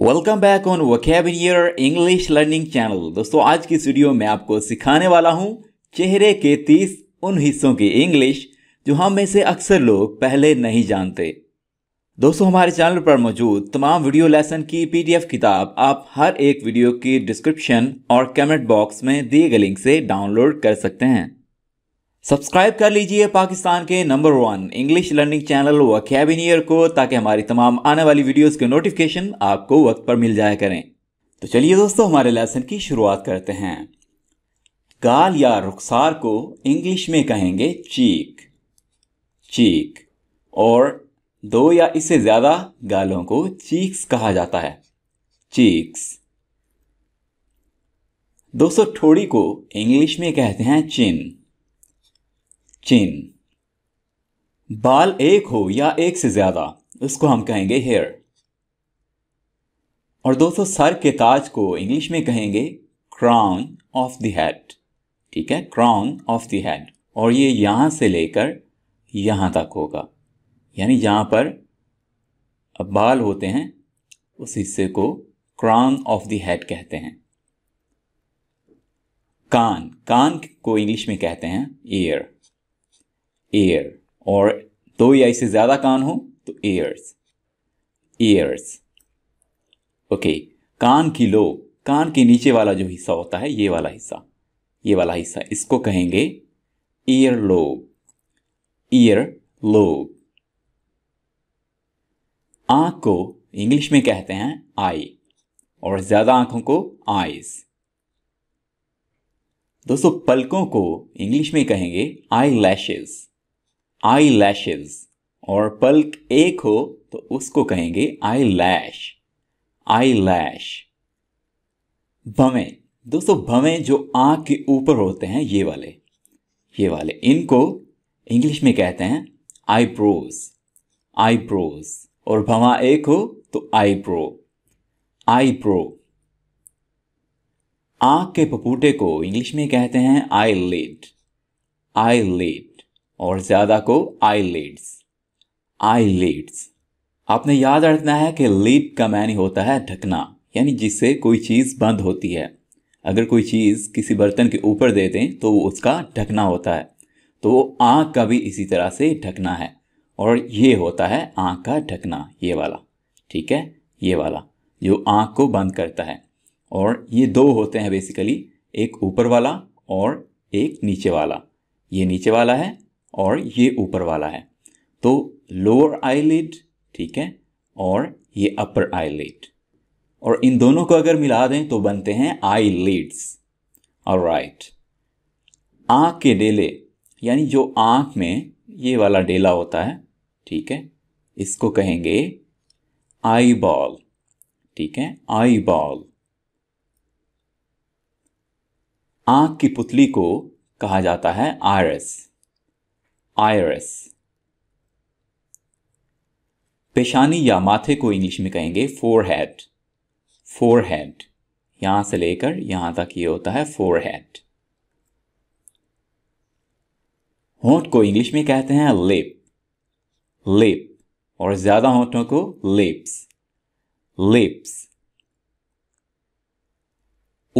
welcome back on वकेबिनियर English learning channel दोस्तों आज की वीडियो में आपको सिखाने वाला हूं चेहरे के तीस उन हिस्सों की इंग्लिश जो हम में से अक्सर लोग पहले नहीं जानते दोस्तों हमारे चैनल पर मौजूद तमाम वीडियो लेसन की पीडीएफ किताब आप हर एक वीडियो की डिस्क्रिप्शन और कमेंट बॉक्स में दिए गए लिंक से डाउनलोड कर सकते हैं सब्सक्राइब कर लीजिए पाकिस्तान के number one English learning channel व कैबिनियर को ताकि हमारी तमाम आने वाली वीडियोस के नोटिफिकेशन आपको वक्त पर मिल जाया करें तो चलिए दोस्तों हमारे लेसन की शुरुआत करते हैं गाल या रुखसार को इंग्लिश में कहेंगे चीक चीक और दो या इससे ज़्यादा गालों को चीक्स कहा जाता है चीक्स दोस्तों ठोड़ी को इंग्लिश में कहते हैं चिन चीन बाल एक हो या एक से ज़्यादा उसको हम कहेंगे हेयर और दोस्तों सर के ताज को इंग्लिश में कहेंगे क्राउन ऑफ द हेड ठीक है क्राउन ऑफ द हेड और ये यहां से लेकर यहां तक होगा यानी यहां पर बाल होते हैं उस हिस्से को क्राउन ऑफ द हेड कहते हैं कान कान को इंग्लिश में कहते हैं ईयर एयर और दो या इससे ज़्यादा कान हो तो एयर्स ईयर्स ओके कान की लो कान के नीचे वाला जो हिस्सा होता है ये वाला हिस्सा ये वाला हिस्सा इसको कहेंगे ईयर लोब ईयर लोब आंख को इंग्लिश में कहते हैं आई और ज़्यादा आंखों को आईज दोस्तों पलकों को इंग्लिश में कहेंगे आई लैशेज़ आई लैशेज और पल्क एक हो तो उसको कहेंगे आई लैश आई लैश भवें दोस्तों भवें जो आँख के ऊपर होते हैं ये वाले ये वाले इनको इंग्लिश में कहते हैं आई ब्रोज आई ब्रोज और भवा एक हो तो आई ब्रो आई ब्रो आँख के पपूटे को इंग्लिश में कहते हैं आई लिड आई लिड और ज़्यादा को आई लीड्स आई लीड्स आपने याद रखना है कि लीड का मैनी होता है ढकना यानी जिससे कोई चीज़ बंद होती है अगर कोई चीज़ किसी बर्तन के ऊपर दे दें तो वो उसका ढकना होता है तो वो आँख का भी इसी तरह से ढकना है और ये होता है आँख का ढकना ये वाला ठीक है ये वाला जो आँख को बंद करता है और ये दो होते हैं बेसिकली एक ऊपर वाला और एक नीचे वाला ये नीचे वाला है और ये ऊपर वाला है तो लोअर आईलिड ठीक है और ये अपर आईलिड और इन दोनों को अगर मिला दें तो बनते हैं आई लीड्स और राइट आंख के डेले यानी जो आंख में ये वाला डेला होता है ठीक है इसको कहेंगे आई बॉल ठीक है आई बॉल आंख की पुतली को कहा जाता है आयरस आयरस पेशानी या माथे को इंग्लिश में कहेंगे फोर हैड फोर हैड यहां से लेकर यहां तक ये होता है फोर हैड होंठ को इंग्लिश में कहते हैं लिप लिप और ज्यादा होंठों को लिप्स लिप्स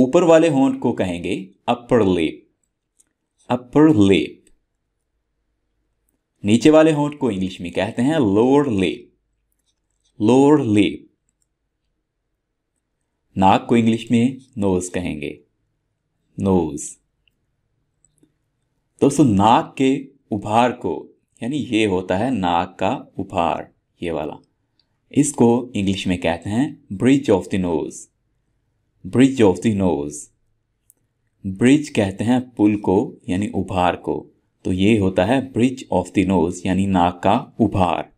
ऊपर वाले होंठ को कहेंगे अपर लिप अपर लिप नीचे वाले होंठ को इंग्लिश में कहते हैं लोअर लेप लोअर लेप नाक को इंग्लिश में नोज कहेंगे नोज दोस्तों नाक के उभार को यानी ये होता है नाक का उभार ये वाला इसको इंग्लिश में कहते हैं bridge of the nose bridge of the nose bridge कहते हैं पुल को यानी उभार को तो ये होता है ब्रिज ऑफ द नोज यानी नाक का उभार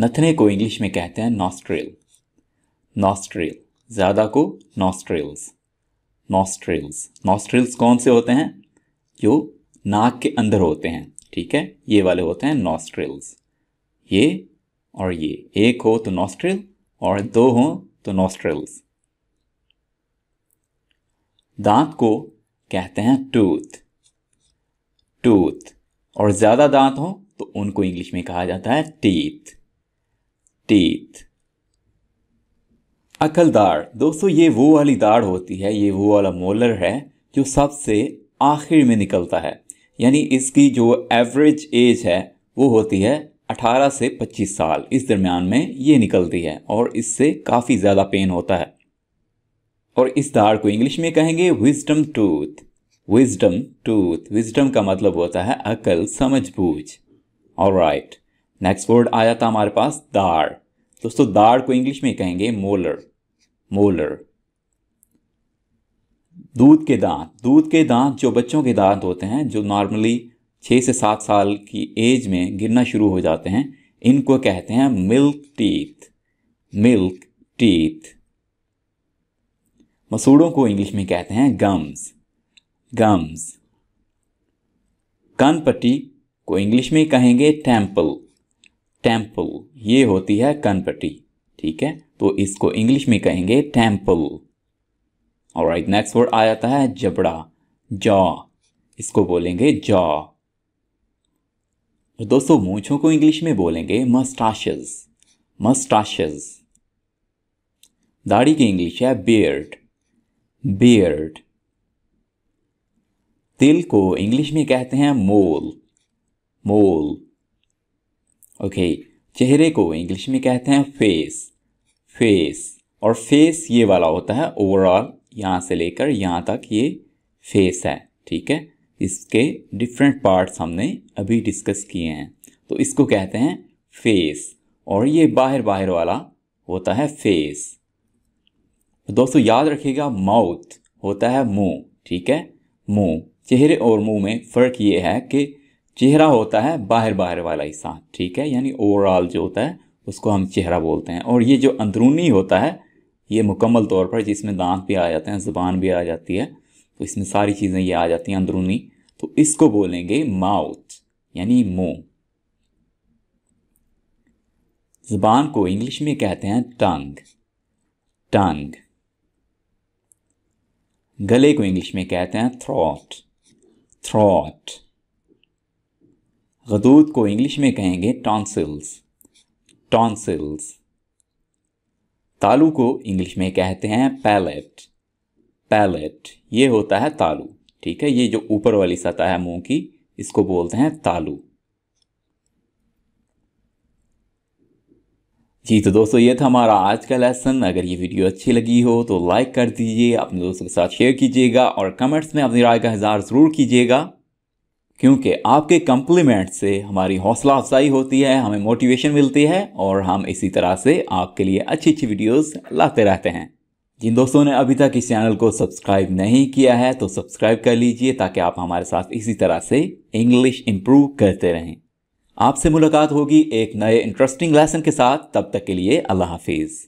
नथने को इंग्लिश में कहते हैं नॉस्ट्रेल नॉस्ट्रेल ज़्यादा को नॉस्ट्रेल्स नॉस्ट्रेल्स नॉस्ट्रेल्स कौन से होते हैं जो नाक के अंदर होते हैं ठीक है ये वाले होते हैं नॉस्ट्रेल्स ये और ये एक हो तो नॉस्ट्रेल और दो हो तो नॉस्ट्रेल्स दांत को कहते हैं टूथ टूथ और ज़्यादा दांत हो तो उनको इंग्लिश में कहा जाता है टीथ टीथ अकल दाढ़ दोस्तों ये वो वाली दाढ़ होती है ये वो वाला मोलर है जो सबसे आखिर में निकलता है यानी इसकी जो एवरेज एज है वो होती है 18 से 25 साल इस दरमियान में ये निकलती है और इससे काफ़ी ज़्यादा पेन होता है और इस दाढ़ को इंग्लिश में कहेंगे wisdom tooth wisdom tooth wisdom का मतलब होता है अकल समझ बूझ और राइट नेक्स्ट वर्ड आ जाता हमारे पास दाढ़ दोस्तों दाढ़ को इंग्लिश में कहेंगे मोलर मोलर दूध के दांत दूध के दांत जो बच्चों के दांत होते हैं जो नॉर्मली छः से सात साल की एज में गिरना शुरू हो जाते हैं इनको कहते हैं मिल्क टीथ मिल्क टीथ मसूड़ों को इंग्लिश में कहते हैं गम्स गम्स पट्टी को इंग्लिश में कहेंगे टेम्पल टेम्पल ये होती है पट्टी ठीक है तो इसको इंग्लिश में कहेंगे टेम्पल और राइट नेक्स्ट वर्ड आ जाता है जबड़ा जॉ इसको बोलेंगे जॉ तो दोस्तों मूछों को इंग्लिश में बोलेंगे मस्टाशेज मस्टाशेज दाढ़ी की इंग्लिश है बियर्ड बियर्ड तिल को इंग्लिश में कहते हैं मोल मोल ओके चेहरे को इंग्लिश में कहते हैं फेस फेस और फेस ये वाला होता है ओवरऑल यहाँ से लेकर यहाँ तक ये फेस है ठीक है इसके डिफरेंट पार्ट्स हमने अभी डिस्कस किए हैं तो इसको कहते हैं फेस और ये बाहर बाहर वाला होता है फेस दोस्तों याद रखिएगा माउथ होता है मुंह ठीक है मुंह चेहरे और मुंह में फ़र्क ये है कि चेहरा होता है बाहर बाहर वाला हिस्सा ठीक है यानी ओवरऑल जो होता है उसको हम चेहरा बोलते हैं और ये जो अंदरूनी होता है ये मुकम्मल तौर पर जिसमें दांत भी आ जाते हैं ज़ुबान भी आ जाती है तो इसमें सारी चीज़ें ये आ जाती हैं अंदरूनी तो इसको बोलेंगे माउथ यानी मुंह ज़ुबान को इंग्लिश में कहते हैं टंग टंग गले को इंग्लिश में कहते हैं थ्रॉट थ्रॉट गदूद को इंग्लिश में कहेंगे टॉन्सिल्स टॉन्सिल्स तालू को इंग्लिश में कहते हैं पैलेट पैलेट ये होता है तालू ठीक है ये जो ऊपर वाली सतह है मुंह की इसको बोलते हैं तालू जी तो दोस्तों ये था हमारा आज का लेसन अगर ये वीडियो अच्छी लगी हो तो लाइक कर दीजिए अपने दोस्तों के साथ शेयर कीजिएगा और कमेंट्स में अपनी राय का इजहार ज़रूर कीजिएगा क्योंकि आपके कम्प्लीमेंट से हमारी हौसला अफजाई होती है हमें मोटिवेशन मिलती है और हम इसी तरह से आपके लिए अच्छी अच्छी वीडियोस लाते रहते हैं जिन दोस्तों ने अभी तक इस चैनल को सब्सक्राइब नहीं किया है तो सब्सक्राइब कर लीजिए ताकि आप हमारे साथ इसी तरह से इंग्लिश इम्प्रूव करते रहें आपसे मुलाकात होगी एक नए इंटरेस्टिंग लेसन के साथ तब तक के लिए अल्लाह हाफिज़